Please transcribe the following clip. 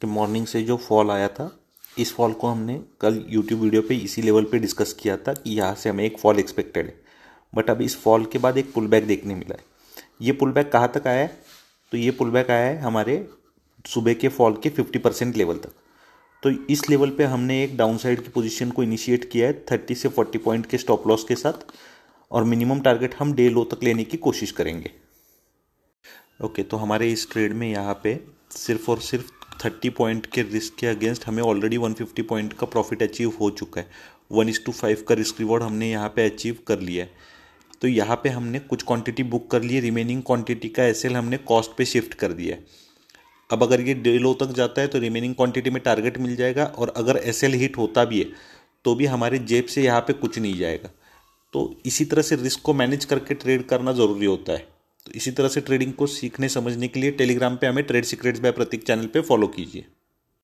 कि मॉर्निंग से जो फॉल आया था इस फॉल को हमने कल यूट्यूब वीडियो पे इसी लेवल पे डिस्कस किया था कि यहाँ से हमें एक फॉल एक्सपेक्टेड है बट अब इस फॉल के बाद एक पुल बैक देखने मिला है ये पुल बैक कहाँ तक आया है तो ये पुल बैक आया है हमारे सुबह के फॉल के फिफ्टी परसेंट लेवल तक तो इस लेवल पे हमने एक डाउन साइड की पोजीशन को इनिशिएट किया है थर्टी से फोर्टी पॉइंट के स्टॉप लॉस के साथ और मिनिमम टारगेट हम डे लो तक लेने की कोशिश करेंगे ओके okay, तो हमारे इस ट्रेड में यहाँ पे सिर्फ और सिर्फ थर्टी पॉइंट के रिस्क के अगेंस्ट हमें ऑलरेडी वन फिफ्टी पॉइंट का प्रॉफिट अचीव हो चुका है वन इस टू फाइव का रिस्क रिवॉर्ड हमने यहाँ पे अचीव कर लिया है तो यहाँ पे हमने कुछ क्वांटिटी बुक कर ली है रिमेनिंग क्वांटिटी का एस हमने कॉस्ट पे शिफ्ट कर दिया है अब अगर ये डे लो तक जाता है तो रिमेनिंग क्वांटिटी में टारगेट मिल जाएगा और अगर एस हिट होता भी है तो भी हमारे जेब से यहाँ पे कुछ नहीं जाएगा तो इसी तरह से रिस्क को मैनेज करके ट्रेड करना ज़रूरी होता है इसी तरह से ट्रेडिंग को सीखने समझने के लिए टेलीग्राम पे हमें trade secrets by Pratik channel पे फॉलो कीजिए